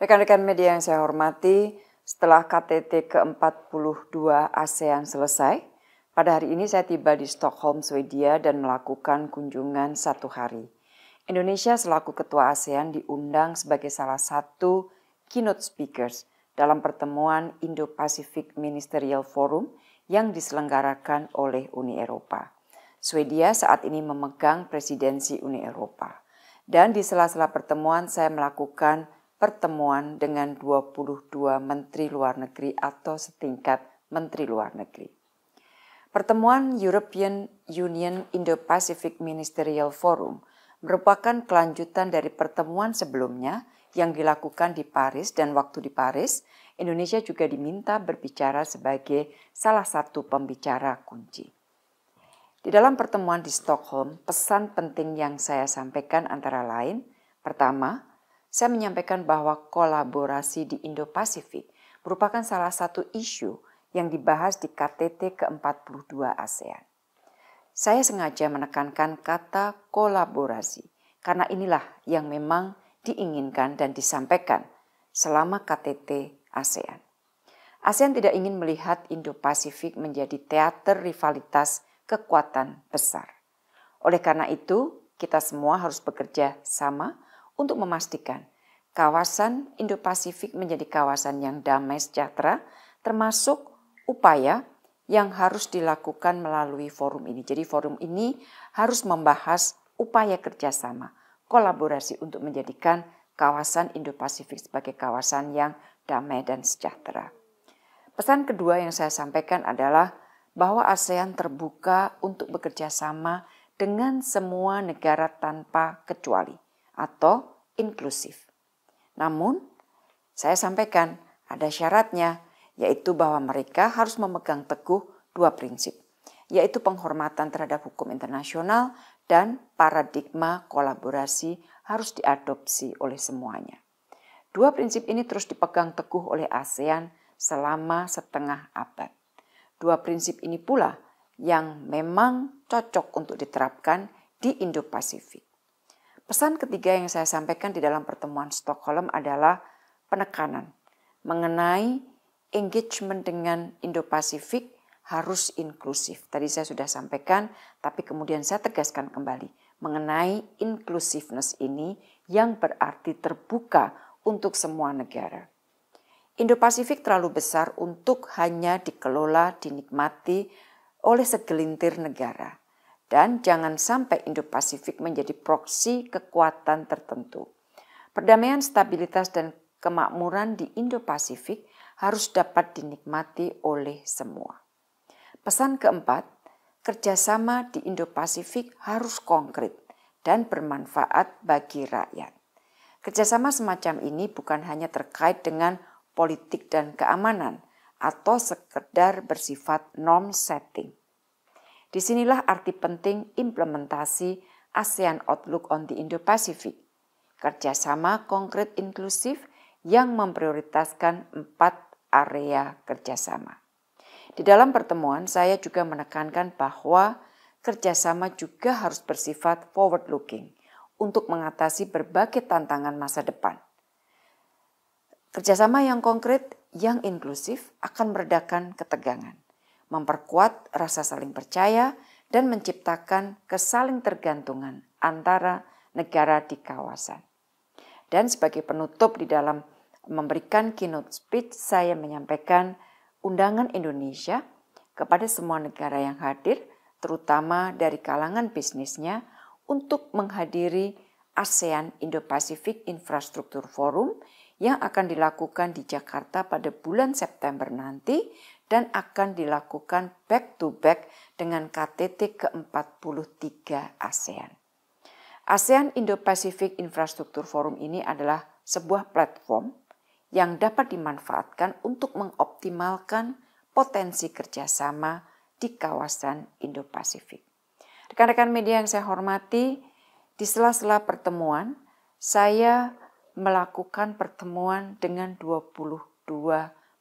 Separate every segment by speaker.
Speaker 1: Rekan-rekan media yang saya hormati, setelah KTT ke-42 ASEAN selesai, pada hari ini saya tiba di Stockholm, Swedia dan melakukan kunjungan satu hari. Indonesia selaku ketua ASEAN diundang sebagai salah satu keynote speakers dalam pertemuan Indo-Pacific Ministerial Forum yang diselenggarakan oleh Uni Eropa. Swedia saat ini memegang presidensi Uni Eropa. Dan di sela-sela pertemuan saya melakukan pertemuan dengan 22 menteri luar negeri atau setingkat menteri luar negeri. Pertemuan European Union Indo-Pacific Ministerial Forum merupakan kelanjutan dari pertemuan sebelumnya yang dilakukan di Paris dan waktu di Paris, Indonesia juga diminta berbicara sebagai salah satu pembicara kunci. Di dalam pertemuan di Stockholm, pesan penting yang saya sampaikan antara lain: pertama, saya menyampaikan bahwa kolaborasi di Indo-Pasifik merupakan salah satu isu yang dibahas di KTT ke-42 ASEAN. Saya sengaja menekankan kata kolaborasi karena inilah yang memang diinginkan dan disampaikan selama KTT ASEAN. ASEAN tidak ingin melihat Indo-Pasifik menjadi teater rivalitas kekuatan besar. Oleh karena itu, kita semua harus bekerja sama untuk memastikan kawasan Indo-Pasifik menjadi kawasan yang damai sejahtera, termasuk upaya yang harus dilakukan melalui forum ini. Jadi forum ini harus membahas upaya kerjasama, kolaborasi untuk menjadikan kawasan Indo-Pasifik sebagai kawasan yang damai dan sejahtera. Pesan kedua yang saya sampaikan adalah bahwa ASEAN terbuka untuk bekerja sama dengan semua negara tanpa kecuali atau inklusif. Namun, saya sampaikan ada syaratnya, yaitu bahwa mereka harus memegang teguh dua prinsip, yaitu penghormatan terhadap hukum internasional dan paradigma kolaborasi harus diadopsi oleh semuanya. Dua prinsip ini terus dipegang teguh oleh ASEAN selama setengah abad. Dua prinsip ini pula yang memang cocok untuk diterapkan di Indo-Pasifik. Pesan ketiga yang saya sampaikan di dalam pertemuan Stockholm adalah penekanan mengenai engagement dengan Indo-Pasifik harus inklusif. Tadi saya sudah sampaikan, tapi kemudian saya tegaskan kembali mengenai inclusiveness ini yang berarti terbuka untuk semua negara. Indo-Pasifik terlalu besar untuk hanya dikelola, dinikmati oleh segelintir negara dan jangan sampai Indo-Pasifik menjadi proksi kekuatan tertentu. Perdamaian, stabilitas, dan kemakmuran di Indo-Pasifik harus dapat dinikmati oleh semua. Pesan keempat, kerjasama di Indo-Pasifik harus konkret dan bermanfaat bagi rakyat. Kerjasama semacam ini bukan hanya terkait dengan politik dan keamanan atau sekedar bersifat norm setting Disinilah arti penting implementasi ASEAN Outlook on the Indo-Pacific, kerjasama konkret inklusif yang memprioritaskan empat area kerjasama. Di dalam pertemuan, saya juga menekankan bahwa kerjasama juga harus bersifat forward-looking untuk mengatasi berbagai tantangan masa depan. Kerjasama yang konkret, yang inklusif, akan meredakan ketegangan memperkuat rasa saling percaya, dan menciptakan kesaling tergantungan antara negara di kawasan. Dan sebagai penutup di dalam memberikan keynote speech, saya menyampaikan undangan Indonesia kepada semua negara yang hadir, terutama dari kalangan bisnisnya, untuk menghadiri ASEAN Indo-Pacific Infrastructure Forum yang akan dilakukan di Jakarta pada bulan September nanti dan akan dilakukan back to back dengan KTT ke-43 ASEAN. ASEAN Indo-Pacific Infrastructure Forum ini adalah sebuah platform yang dapat dimanfaatkan untuk mengoptimalkan potensi kerjasama di kawasan Indo-Pasifik. Rekan-rekan media yang saya hormati, di sela-sela pertemuan, saya melakukan pertemuan dengan 22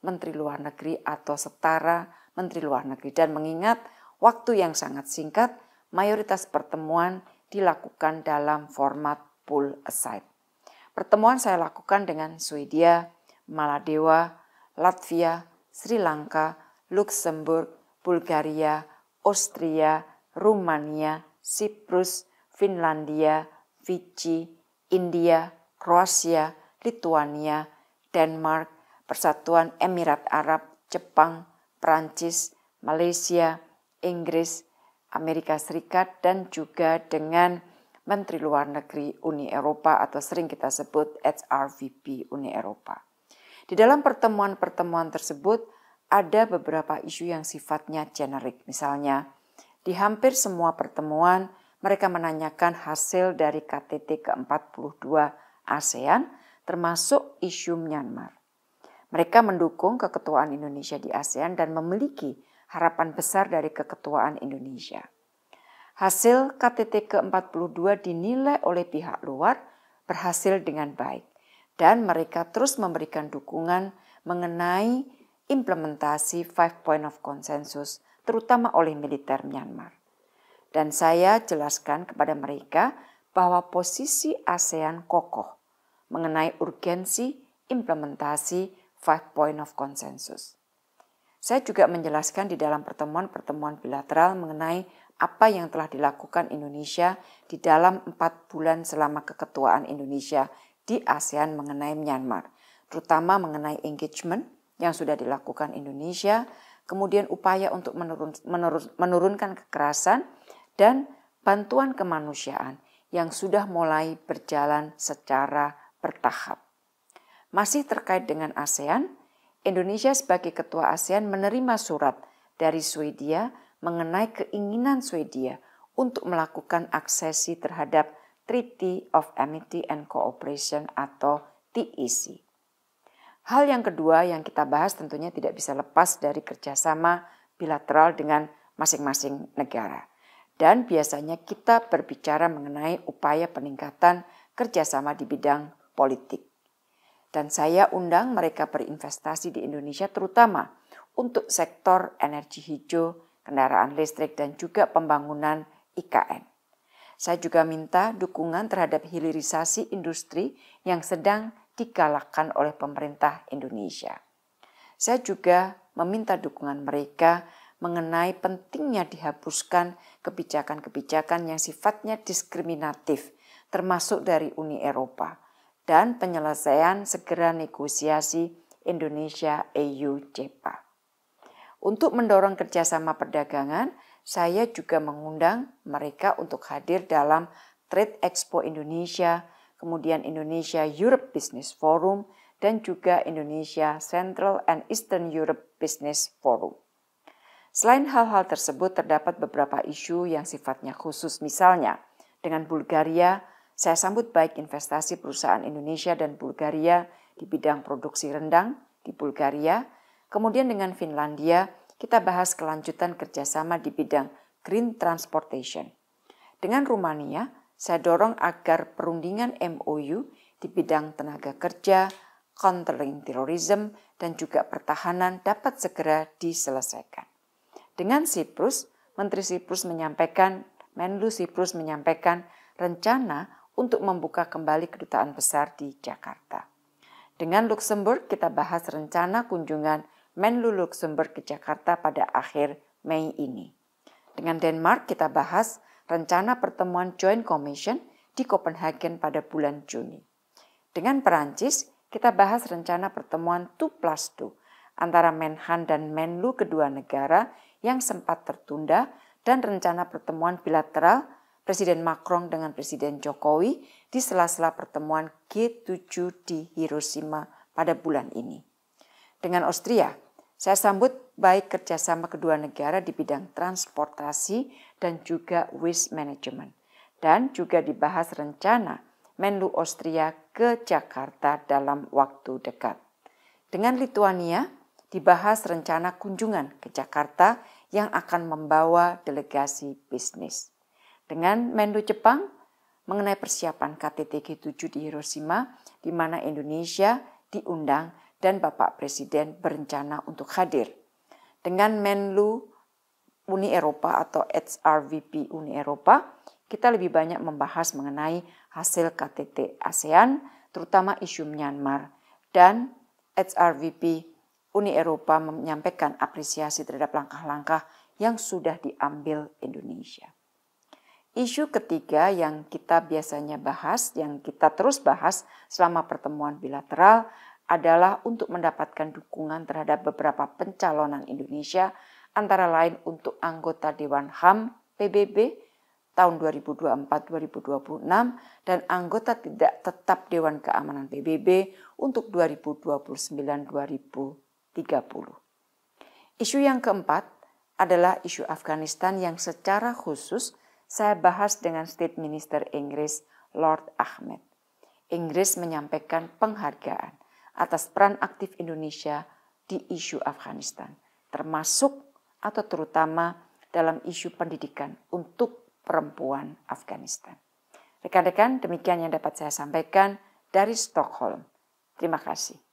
Speaker 1: menteri luar negeri atau setara menteri luar negeri dan mengingat waktu yang sangat singkat mayoritas pertemuan dilakukan dalam format pull aside. Pertemuan saya lakukan dengan Swedia, Maladewa, Latvia, Sri Lanka, Luxembourg, Bulgaria, Austria, Rumania, Siprus, Finlandia, Fiji, India, Kroasia, Lituania, Denmark, Persatuan Emirat Arab, Jepang, Perancis, Malaysia, Inggris, Amerika Serikat, dan juga dengan Menteri Luar Negeri Uni Eropa atau sering kita sebut HRVP Uni Eropa. Di dalam pertemuan-pertemuan tersebut ada beberapa isu yang sifatnya generik. Misalnya, di hampir semua pertemuan mereka menanyakan hasil dari KTT ke-42 ASEAN termasuk isu Myanmar. Mereka mendukung keketuaan Indonesia di ASEAN dan memiliki harapan besar dari keketuaan Indonesia. Hasil KTT ke-42 dinilai oleh pihak luar berhasil dengan baik dan mereka terus memberikan dukungan mengenai implementasi Five Point of Consensus terutama oleh militer Myanmar. Dan saya jelaskan kepada mereka bahwa posisi ASEAN kokoh mengenai urgensi implementasi Five Point of Consensus. Saya juga menjelaskan di dalam pertemuan-pertemuan bilateral mengenai apa yang telah dilakukan Indonesia di dalam empat bulan selama keketuaan Indonesia di ASEAN mengenai Myanmar, terutama mengenai engagement yang sudah dilakukan Indonesia, kemudian upaya untuk menurun, menurun, menurunkan kekerasan, dan bantuan kemanusiaan yang sudah mulai berjalan secara bertahap. Masih terkait dengan ASEAN, Indonesia sebagai ketua ASEAN menerima surat dari Swedia mengenai keinginan Swedia untuk melakukan aksesi terhadap Treaty of Amity and Cooperation atau TEC. Hal yang kedua yang kita bahas tentunya tidak bisa lepas dari kerjasama bilateral dengan masing-masing negara. Dan biasanya kita berbicara mengenai upaya peningkatan kerjasama di bidang politik. Dan saya undang mereka berinvestasi di Indonesia terutama untuk sektor energi hijau, kendaraan listrik, dan juga pembangunan IKN. Saya juga minta dukungan terhadap hilirisasi industri yang sedang dikalahkan oleh pemerintah Indonesia. Saya juga meminta dukungan mereka mengenai pentingnya dihapuskan kebijakan-kebijakan yang sifatnya diskriminatif, termasuk dari Uni Eropa, dan penyelesaian segera negosiasi Indonesia EU CEPA. Untuk mendorong kerjasama perdagangan, saya juga mengundang mereka untuk hadir dalam Trade Expo Indonesia, kemudian Indonesia Europe Business Forum, dan juga Indonesia Central and Eastern Europe Business Forum. Selain hal-hal tersebut, terdapat beberapa isu yang sifatnya khusus, misalnya dengan Bulgaria, saya sambut baik investasi perusahaan Indonesia dan Bulgaria di bidang produksi rendang di Bulgaria. Kemudian dengan Finlandia, kita bahas kelanjutan kerjasama di bidang green transportation. Dengan Rumania, saya dorong agar perundingan MOU di bidang tenaga kerja, countering terorisme, dan juga pertahanan dapat segera diselesaikan. Dengan Siprus, Menteri Siprus menyampaikan, Menlu Siprus menyampaikan rencana untuk membuka kembali kedutaan besar di Jakarta. Dengan Luxembourg, kita bahas rencana kunjungan Menlu Luxembourg ke Jakarta pada akhir Mei ini. Dengan Denmark, kita bahas rencana pertemuan Joint Commission di Copenhagen pada bulan Juni. Dengan Perancis, kita bahas rencana pertemuan 2 plus 2 antara Menhan dan Menlu kedua negara yang sempat tertunda dan rencana pertemuan bilateral Presiden Macron dengan Presiden Jokowi di sela-sela pertemuan G7 di Hiroshima pada bulan ini. Dengan Austria, saya sambut baik kerjasama kedua negara di bidang transportasi dan juga waste management. Dan juga dibahas rencana Menlu Austria ke Jakarta dalam waktu dekat. Dengan Lituania, dibahas rencana kunjungan ke Jakarta yang akan membawa delegasi bisnis dengan Menlu Jepang mengenai persiapan KTT G7 di Hiroshima, di mana Indonesia diundang dan Bapak Presiden berencana untuk hadir. Dengan Menlu Uni Eropa atau HRVP Uni Eropa, kita lebih banyak membahas mengenai hasil KTT ASEAN, terutama isu Myanmar, dan HRVP Uni Eropa menyampaikan apresiasi terhadap langkah-langkah yang sudah diambil Indonesia. Isu ketiga yang kita biasanya bahas, yang kita terus bahas selama pertemuan bilateral adalah untuk mendapatkan dukungan terhadap beberapa pencalonan Indonesia antara lain untuk anggota Dewan HAM PBB tahun 2024-2026 dan anggota tidak tetap Dewan Keamanan PBB untuk 2029-2030. Isu yang keempat adalah isu Afghanistan yang secara khusus saya bahas dengan State Minister Inggris Lord Ahmed. Inggris menyampaikan penghargaan atas peran aktif Indonesia di isu Afghanistan, termasuk atau terutama dalam isu pendidikan untuk perempuan Afghanistan. Rekan-rekan, demikian yang dapat saya sampaikan dari Stockholm. Terima kasih.